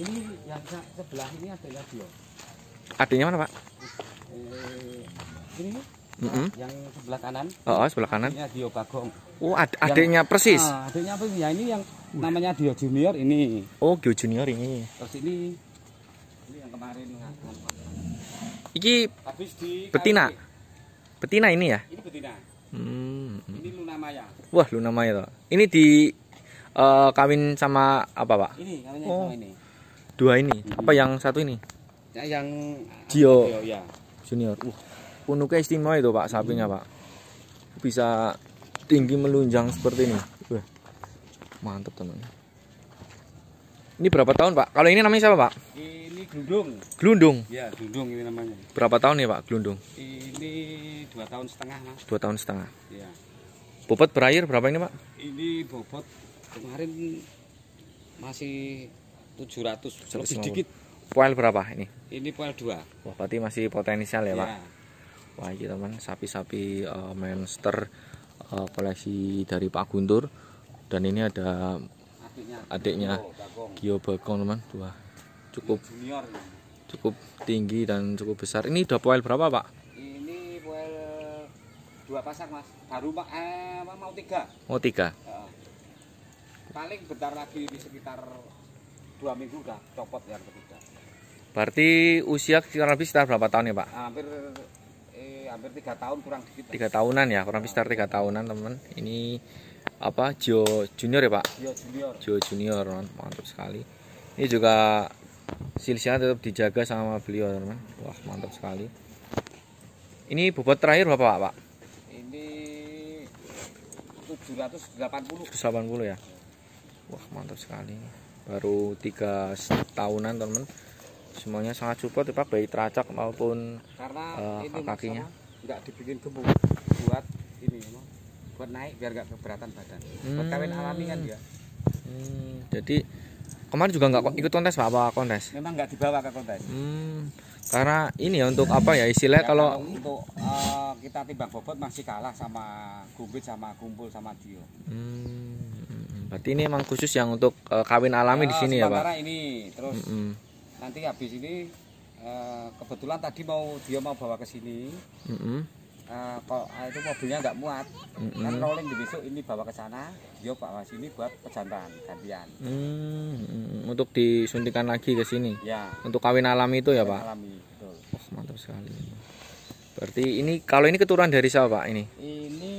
ini yang sebelah ini adanya dia adanya mana pak eh, ini mm -hmm. yang sebelah kanan oh, oh sebelah kanan adiknya Dio Bagong oh ad adiknya yang, persis nah, adiknya persis ya ini yang namanya Dio Junior ini oh Dio Junior ini terus ini ini yang kemarin Iki habis di betina. Betina ini ya? Ini betina. Hmm, hmm. Ini Luna Maya. Wah, Luna Maya toh. Ini di uh, kawin sama apa, Pak? Ini kawinnya oh. sama ini dua ini hmm. apa yang satu ini ya, yang Gio ya. Junior uh. punuknya istimewa itu pak sapinya hmm. pak bisa tinggi melunjang seperti ini Wah, mantap teman ini berapa tahun pak kalau ini namanya siapa pak ini Glundung? gelundung ya Glundung ini namanya berapa tahun ya pak Glundung? ini dua tahun setengah lah. dua tahun setengah ya bobot berair berapa ini pak ini bobot kemarin masih 700, lebih dikit. Poil berapa ini? Ini poil 2. Wah, berarti masih potensial ya, ya. Pak. Iya. Wah, ini iya, teman, sapi-sapi uh, monster uh, koleksi dari Pak Guntur dan ini ada adiknya Gio Bagong teman dua cukup junior, cukup tinggi dan cukup besar ini udah poil berapa pak ini poil dua pasang mas baru pak eh, mau tiga mau tiga paling bentar lagi di sekitar dua minggu udah copot yang ketiga. Berarti usia kurang lebih sekitar berapa tahun ya Pak? Hampir eh, hampir tiga tahun kurang sedikit. Tiga tahunan ya, kurang lebih sekitar tiga tahunan teman. Ini apa Jo Junior ya Pak? Jo Junior. Jo Junior, mantap sekali. Ini juga silsilah tetap dijaga sama beliau teman. Wah mantap sekali. Ini bobot terakhir bapak Pak? Ini 780. 780 ya. Wah mantap sekali baru tiga tahunan teman-teman semuanya sangat support ya Pak baik teracak maupun karena uh, ini kakinya nggak dibikin gemuk buat ini buat naik biar nggak keberatan badan hmm. buat kawin alami kan dia hmm. jadi kemarin juga nggak ikut kontes Pak apa kontes memang nggak dibawa ke kontes hmm. karena ini ya untuk apa ya istilah ya, kalau, kalau untuk uh, kita timbang bobot masih kalah sama gumbit sama kumpul sama dio hmm. Berarti ini emang khusus yang untuk uh, kawin alami ya, di eh, sini ya, Pak? ini. Terus mm -hmm. nanti habis ini uh, kebetulan tadi mau dia mau bawa ke sini. Mm -hmm. uh, kok uh, itu mobilnya nggak muat. Mm -hmm. Kan rolling di besok ini bawa ke sana, dia bawa sini buat pejantan gantian. Mm -hmm. Untuk disuntikan lagi ke sini. Ya. Untuk kawin alami itu ya, Pak? Alami, betul. Oh, mantap sekali. Berarti ini kalau ini keturunan dari siapa, Pak, ini? Ini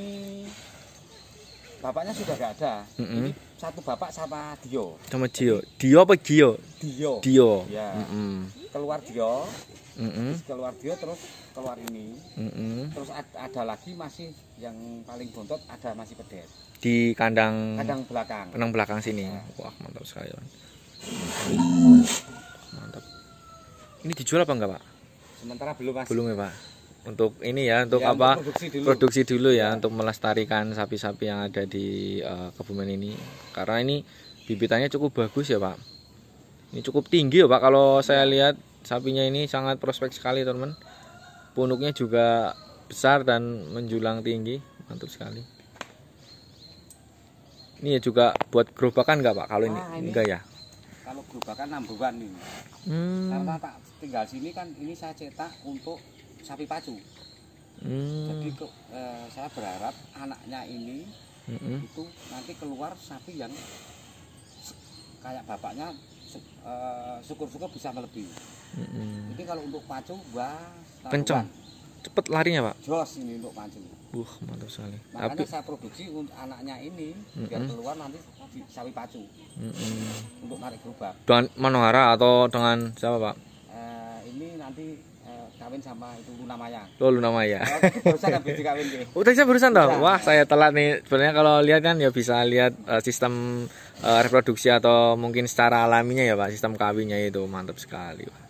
bapaknya sudah gak ada. Mm -hmm. Ini satu bapak sama Dio. Sama Dio. Dio apa Gio? Dio. Dio. Ya. Mm -hmm. Keluar Dio. Mm -hmm. Terus keluar Dio terus keluar ini. Mm -hmm. Terus ada, ada lagi masih yang paling bontot ada masih pedes. Di kandang kandang belakang. Kandang belakang sini. Ya. Wah, mantap sekali. Mantap. Ini dijual apa enggak, Pak? Sementara belum, Mas. Belum ya, Pak untuk ini ya untuk ya, apa untuk produksi dulu, produksi dulu ya, ya untuk melestarikan sapi-sapi yang ada di uh, eh, Kebumen ini karena ini bibitannya cukup bagus ya pak ini cukup tinggi ya pak kalau saya lihat sapinya ini sangat prospek sekali teman punuknya juga besar dan menjulang tinggi mantap sekali ini ya juga buat gerobakan nggak pak kalau ini, ah, ini enggak ya kalau gerobakan nambuhan ini hmm. karena tak tinggal sini kan ini saya cetak untuk sapi pacu. Hmm. Jadi ke, eh, saya berharap anaknya ini mm -hmm. itu nanti keluar sapi yang kayak bapaknya eh, syukur-syukur bisa melebihi. Mm -hmm. Jadi kalau untuk pacu, wah, kencang. Cepet larinya, Pak. Jos ini untuk pacu. Wah, uh, mantap sekali. Makanya Tapi... saya produksi untuk anaknya ini mm -hmm. biar keluar nanti sapi pacu. Mm -hmm. Untuk narik gerobak. Dengan Manohara atau dengan siapa, Pak? Eh, ini nanti kawin sama itu Luna Maya. Oh, Luna Maya. Ya, barusan kan kawin Oh, barusan iya. Wah, saya telat nih. Sebenarnya kalau lihat kan ya bisa lihat uh, sistem uh, reproduksi atau mungkin secara alaminya ya, Pak, sistem kawinnya itu mantap sekali. Pak.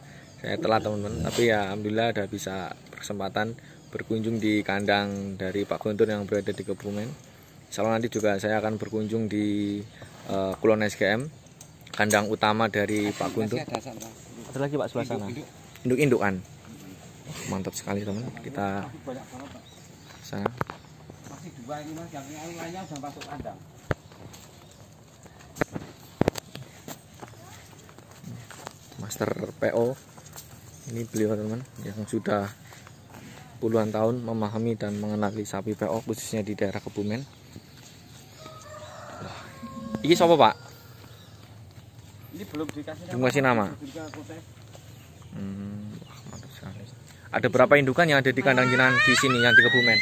Saya telat, teman-teman, tapi ya alhamdulillah ada bisa kesempatan berkunjung di kandang dari Pak Guntur yang berada di Kebumen. Insya nanti juga saya akan berkunjung di uh, Kulon SGM, kandang utama dari Pak Guntur. Ada lagi Pak suasana. Induk-indukan. induk indukan mantap sekali teman kita sana masih dua ini mas yang lainnya sudah masuk kandang master PO ini beliau teman yang sudah puluhan tahun memahami dan mengenali sapi PO khususnya di daerah Kebumen ini siapa pak? ini belum dikasih nama, dikasih nama. Hmm. Ada berapa indukan yang ada di kandang jinan di sini yang di Kebumen?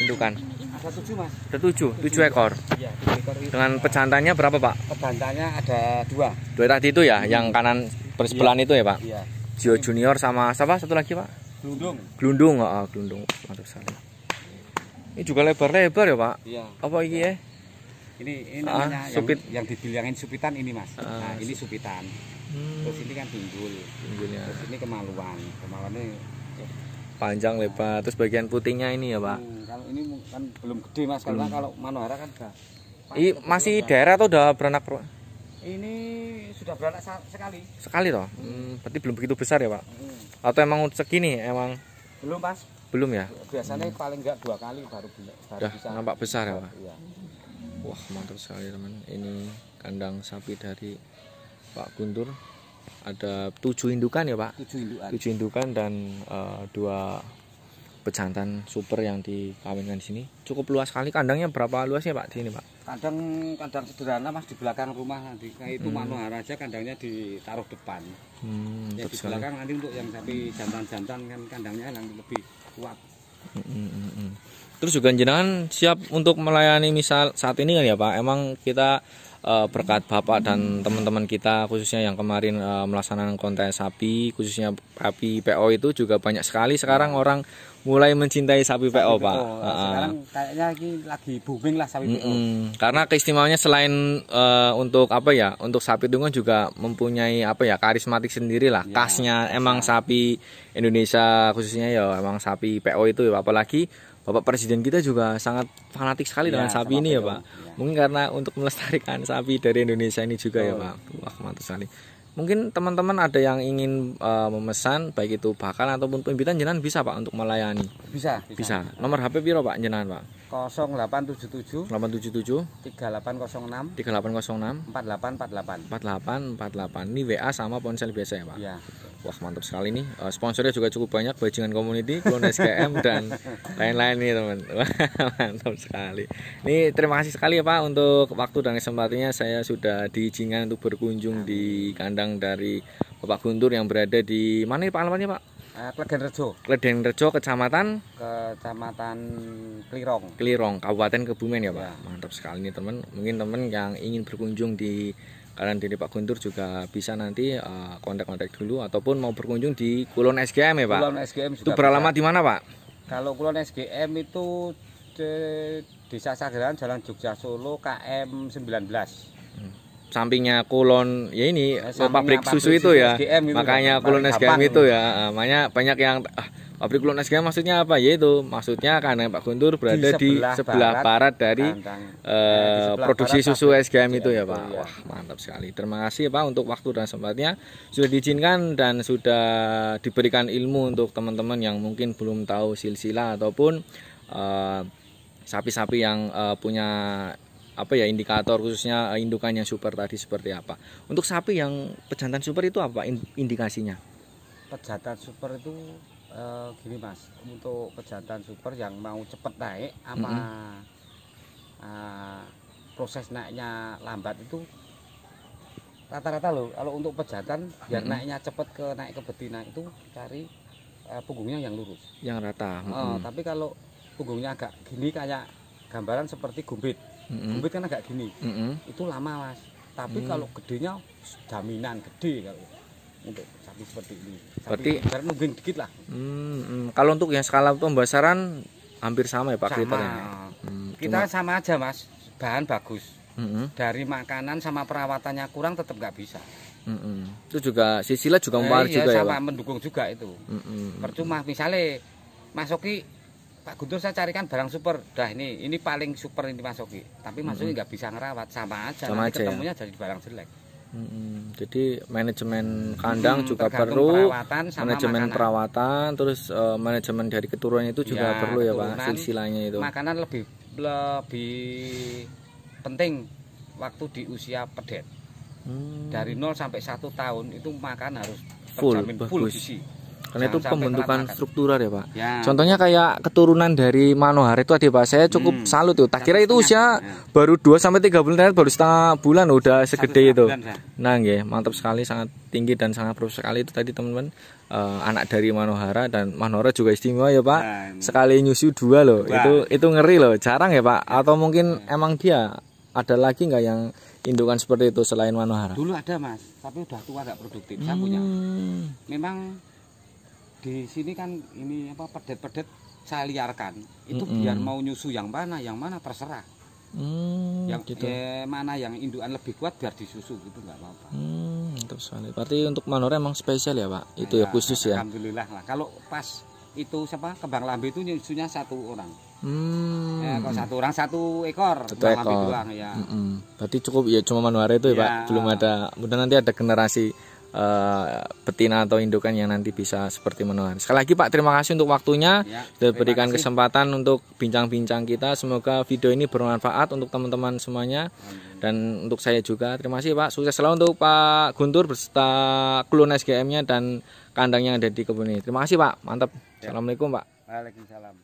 Indukan. Ada tujuh mas. Ada tujuh, tujuh ekor. Iya, tujuh ekor. Dengan pecantannya berapa pak? Pecantannya ada dua. Dua tadi itu ya, hmm. yang kanan persebelan iya. itu ya pak? Iya. Gio Junior sama siapa satu lagi pak? Glundung. Glundung, oh, Glundung. Mantap sekali. Ini juga lebar-lebar ya pak? Iya. Apa ini ya? Eh? Ini, ini ah, namanya supit. yang, yang dibilangin supitan ini mas. Ah, nah ini supitan. Hmm. Terus ini kan pinggul. Pinggulnya. Terus ini kemaluan. Kemaluannya panjang lebar terus bagian putihnya ini ya pak hmm, kalau ini kan belum gede mas karena kalau hmm. manuara kan udah I, masih kan. daerah atau udah beranak pro ini sudah beranak sekali sekali toh hmm. Hmm, berarti belum begitu besar ya pak hmm. atau emang segini emang belum pas belum ya biasanya hmm. paling enggak dua kali baru, baru udah, bisa nampak besar ya pak iya. wah mantap sekali teman ini kandang sapi dari Pak Guntur ada tujuh indukan ya pak tujuh indukan tujuh indukan dan uh, dua pejantan super yang dikawinkan di sini cukup luas sekali kandangnya berapa luasnya pak di sini pak kandang kandang sederhana mas di belakang rumah nanti nah, itu hmm. manuhara aja kandangnya ditaruh depan hmm, ya di belakang sekali. nanti untuk yang sapi jantan-jantan kan kandangnya nanti lebih kuat hmm, hmm, hmm, hmm. terus juga jenengan siap untuk melayani misal saat ini kan ya pak emang kita uh, berkat Bapak dan teman-teman kita khususnya yang kemarin uh, melaksanakan konten sapi khususnya sapi PO itu juga banyak sekali sekarang orang mulai mencintai sapi, sapi PO, PO Pak. Uh, sekarang kayaknya lagi, lagi booming lah sapi mm -mm. PO. Karena keistimewaannya selain uh, untuk apa ya, untuk sapi tunggal juga mempunyai apa ya karismatik sendiri iya, lah. Ya, Khasnya emang sapi Indonesia khususnya ya emang sapi PO itu apalagi Bapak Presiden kita juga sangat fanatik sekali ya, dengan sapi ini ya, ya Pak. Ya. Mungkin karena untuk melestarikan sapi dari Indonesia ini juga oh. ya Pak. Wah mantap sekali. Mungkin teman-teman ada yang ingin uh, memesan baik itu bakal ataupun pembitan jenan bisa Pak untuk melayani. Bisa, bisa. Bisa. Nomor HP piro Pak jenan Pak? 0877 877 3806 3806 4848 4848. Ini WA sama ponsel biasa ya Pak. Iya wah mantap sekali nih uh, sponsornya juga cukup banyak bajingan community Kulon SKM dan lain-lain nih teman mantap sekali ini terima kasih sekali ya Pak untuk waktu dan kesempatannya saya sudah diizinkan untuk berkunjung Amin. di kandang dari Bapak Guntur yang berada di mana nih Pak alamatnya Pak eh, Kleden Rejo. Kleden Rejo kecamatan kecamatan Klirong. Klirong, Kabupaten Kebumen ya, Pak. Ya. Mantap sekali nih, teman. Mungkin teman yang ingin berkunjung di kalian di Pak Guntur juga bisa nanti eh, kontak-kontak uh, dulu ataupun mau berkunjung di Kulon SGM ya Pak. Kulon SGM itu beralamat di mana Pak? Kalau Kulon SGM itu di Desa Sageran Jalan Jogja Solo KM 19. Hmm. Sampingnya Kulon ya ini pabrik susu itu ya. Itu Makanya Kulon SGM itu ya. Makanya banyak yang ah, kulon SGM maksudnya apa? ya itu maksudnya karena Pak Guntur berada di sebelah, di sebelah barat, barat dari kandang, eh, eh sebelah produksi barat, susu SGM itu ya Pak. Ya. Wah, mantap sekali. Terima kasih ya, Pak untuk waktu dan sempatnya sudah diizinkan dan sudah diberikan ilmu untuk teman-teman yang mungkin belum tahu silsilah ataupun eh, sapi-sapi eh, yang eh, punya apa ya indikator khususnya eh, indukan yang super tadi seperti apa. Untuk sapi yang pejantan super itu apa indikasinya? Pejantan super itu e, gini mas untuk pejantan super yang mau cepet naik apa mm -hmm. e, proses naiknya lambat itu rata-rata loh kalau untuk pejantan biar mm -hmm. naiknya cepet ke naik ke betina itu cari e, punggungnya yang lurus yang rata mm -hmm. e, tapi kalau punggungnya agak gini kayak gambaran seperti gumbit mm -hmm. gumbit kan agak gini mm -hmm. itu lama mas tapi mm -hmm. kalau gedenya jaminan gede kalau gitu untuk sapi seperti ini. Sapi Berarti besaran mungkin dikit lah. Hmm, hmm, Kalau untuk yang skala pembesaran hampir sama ya Pak sama. Kriternya. Hmm, Kita cuma... sama aja Mas, bahan bagus. Hmm, hmm. Dari makanan sama perawatannya kurang tetap nggak bisa. Mm -mm. Itu juga sisila juga nah, mempengaruhi eh, iya, juga ya, mendukung juga itu. Mm -mm. Percuma misalnya masuki Pak Guntur saya carikan barang super. Dah ini ini paling super ini masuki Tapi masuki nggak bisa ngerawat sama aja. Sama aja ya? ketemunya ya? jadi barang jelek. Hmm, jadi manajemen kandang hmm, juga perlu, perawatan sama manajemen makanan. perawatan, terus uh, manajemen dari keturunan itu juga ya, perlu ya pak, silsilanya itu. Makanan lebih lebih penting waktu di usia pedet. Hmm. Dari 0 sampai 1 tahun itu makan harus terjamin full, full gizi. Karena itu pembentukan struktural ya Pak. Ya. Contohnya kayak keturunan dari Manohar itu ada Pak. Saya cukup hmm. salut tuh. Tak kira itu iya. usia ya. baru 2 sampai 3 bulan baru setengah bulan udah segede itu. Bulan, ya. nah, nggih, mantap sekali sangat tinggi dan sangat pro sekali itu tadi teman-teman uh, anak dari Manohara dan Manohara juga istimewa ya Pak. Ya, sekali nyusu dua loh. ya. Itu itu ngeri loh. Jarang ya Pak. Ya. Atau mungkin ya. emang dia ada lagi nggak yang indukan seperti itu selain Manohara? Dulu ada Mas, tapi udah tua nggak produktif. Hmm. Saya punya. Hmm. Memang di sini kan ini apa pedet-pedet saya liarkan itu mm -hmm. biar mau nyusu yang mana yang mana terserah mm, yang gitu. eh, mana yang induan lebih kuat biar disusu itu nggak apa-apa hmm, mantap sekali berarti untuk manor emang spesial ya pak itu nah, ya, khusus ya alhamdulillah lah kalau pas itu siapa kembang lambe itu nyusunya satu orang Hmm. Ya, kalau satu orang satu ekor, satu ekor. doang ya. Mm -mm. Berarti cukup ya cuma manuare itu ya, ya, Pak. Belum ada. Mudah nanti ada generasi uh, betina atau indukan yang nanti bisa seperti menelan. Sekali lagi Pak terima kasih untuk waktunya ya, sudah berikan kesempatan untuk bincang-bincang kita. Semoga video ini bermanfaat untuk teman-teman semuanya dan untuk saya juga. Terima kasih Pak. Sukses selalu untuk Pak Guntur beserta klon SGM-nya dan kandang yang ada di kebun ini. Terima kasih Pak. Mantap. Ya. Assalamualaikum Pak. Waalaikumsalam.